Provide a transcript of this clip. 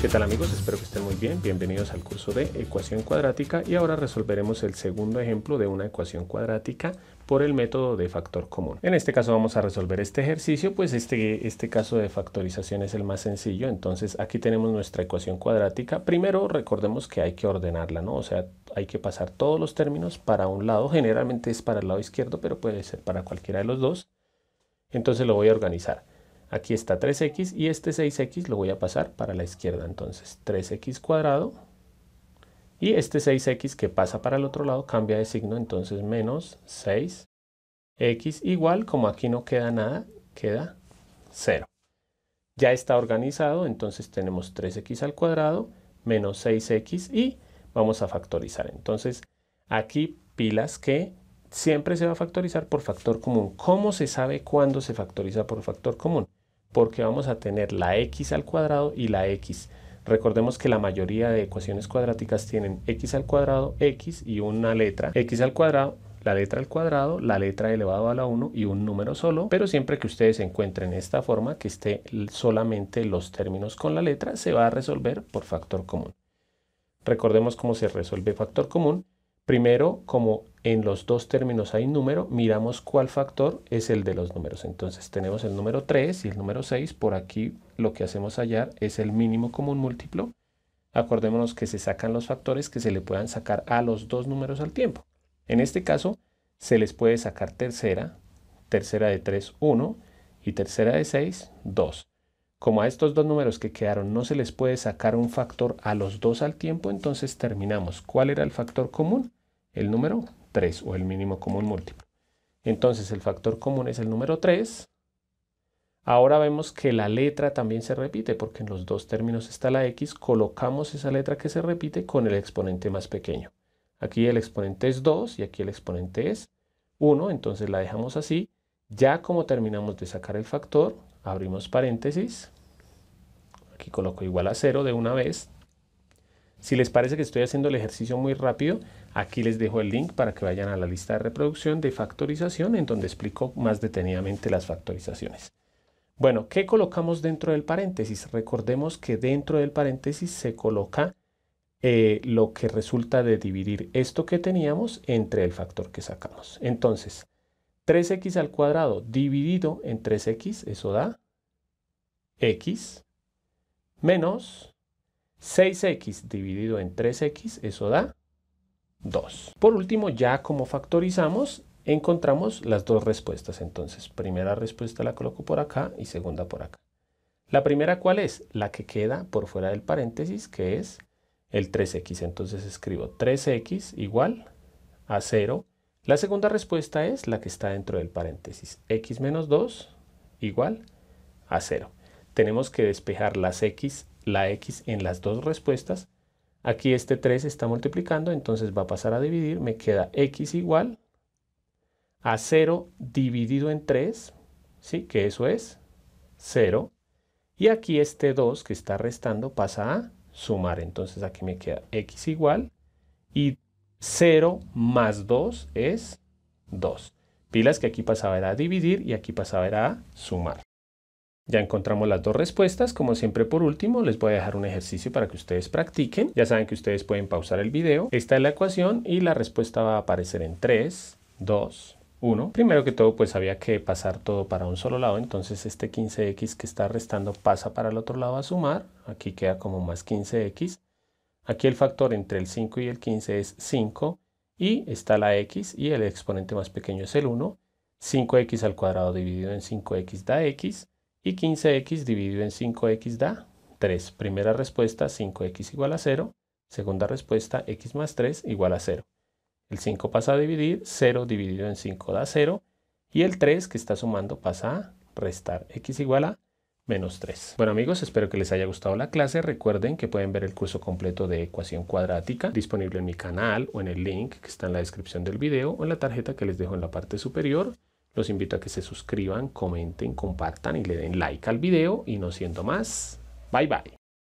¿Qué tal amigos? Espero que estén muy bien. Bienvenidos al curso de ecuación cuadrática y ahora resolveremos el segundo ejemplo de una ecuación cuadrática por el método de factor común. En este caso vamos a resolver este ejercicio, pues este, este caso de factorización es el más sencillo. Entonces aquí tenemos nuestra ecuación cuadrática. Primero recordemos que hay que ordenarla, ¿no? O sea, hay que pasar todos los términos para un lado. Generalmente es para el lado izquierdo, pero puede ser para cualquiera de los dos. Entonces lo voy a organizar. Aquí está 3x y este 6x lo voy a pasar para la izquierda. Entonces 3x cuadrado y este 6x que pasa para el otro lado cambia de signo. Entonces menos 6x igual, como aquí no queda nada, queda 0. Ya está organizado, entonces tenemos 3x al cuadrado menos 6x y vamos a factorizar. Entonces aquí pilas que siempre se va a factorizar por factor común. ¿Cómo se sabe cuándo se factoriza por factor común? porque vamos a tener la x al cuadrado y la x. Recordemos que la mayoría de ecuaciones cuadráticas tienen x al cuadrado, x y una letra. x al cuadrado, la letra al cuadrado, la letra elevado a la 1 y un número solo. Pero siempre que ustedes encuentren esta forma que esté solamente los términos con la letra, se va a resolver por factor común. Recordemos cómo se resuelve factor común. Primero, como en los dos términos hay número, miramos cuál factor es el de los números. Entonces tenemos el número 3 y el número 6. Por aquí lo que hacemos hallar es el mínimo común múltiplo. Acordémonos que se sacan los factores que se le puedan sacar a los dos números al tiempo. En este caso, se les puede sacar tercera, tercera de 3, 1 y tercera de 6, 2. Como a estos dos números que quedaron no se les puede sacar un factor a los dos al tiempo, entonces terminamos. ¿Cuál era el factor común? el número 3 o el mínimo común múltiplo. Entonces el factor común es el número 3. Ahora vemos que la letra también se repite porque en los dos términos está la x. Colocamos esa letra que se repite con el exponente más pequeño. Aquí el exponente es 2 y aquí el exponente es 1, entonces la dejamos así. Ya como terminamos de sacar el factor, abrimos paréntesis. Aquí coloco igual a 0 de una vez. Si les parece que estoy haciendo el ejercicio muy rápido, aquí les dejo el link para que vayan a la lista de reproducción de factorización en donde explico más detenidamente las factorizaciones. Bueno, ¿qué colocamos dentro del paréntesis? Recordemos que dentro del paréntesis se coloca eh, lo que resulta de dividir esto que teníamos entre el factor que sacamos. Entonces, 3x al cuadrado dividido en 3x, eso da x, menos 6x dividido en 3x, eso da 2. Por último, ya como factorizamos, encontramos las dos respuestas. Entonces, primera respuesta la coloco por acá y segunda por acá. La primera, ¿cuál es? La que queda por fuera del paréntesis, que es el 3x. Entonces escribo 3x igual a 0. La segunda respuesta es la que está dentro del paréntesis. x menos 2 igual a 0. Tenemos que despejar las x la x en las dos respuestas. Aquí este 3 está multiplicando, entonces va a pasar a dividir. Me queda x igual a 0 dividido en 3, ¿sí? que eso es 0. Y aquí este 2 que está restando pasa a sumar. Entonces aquí me queda x igual y 0 más 2 es 2. Pilas que aquí pasaba era a dividir y aquí pasaba era a sumar. Ya encontramos las dos respuestas. Como siempre por último, les voy a dejar un ejercicio para que ustedes practiquen. Ya saben que ustedes pueden pausar el video. Esta es la ecuación y la respuesta va a aparecer en 3, 2, 1. Primero que todo, pues había que pasar todo para un solo lado. Entonces este 15x que está restando pasa para el otro lado a sumar. Aquí queda como más 15x. Aquí el factor entre el 5 y el 15 es 5. Y está la x y el exponente más pequeño es el 1. 5x al cuadrado dividido en 5x da x y 15x dividido en 5x da 3. Primera respuesta, 5x igual a 0. Segunda respuesta, x más 3 igual a 0. El 5 pasa a dividir, 0 dividido en 5 da 0. Y el 3 que está sumando pasa a restar x igual a menos 3. Bueno amigos, espero que les haya gustado la clase. Recuerden que pueden ver el curso completo de ecuación cuadrática disponible en mi canal o en el link que está en la descripción del video o en la tarjeta que les dejo en la parte superior. Los invito a que se suscriban, comenten, compartan y le den like al video. Y no siendo más, bye bye.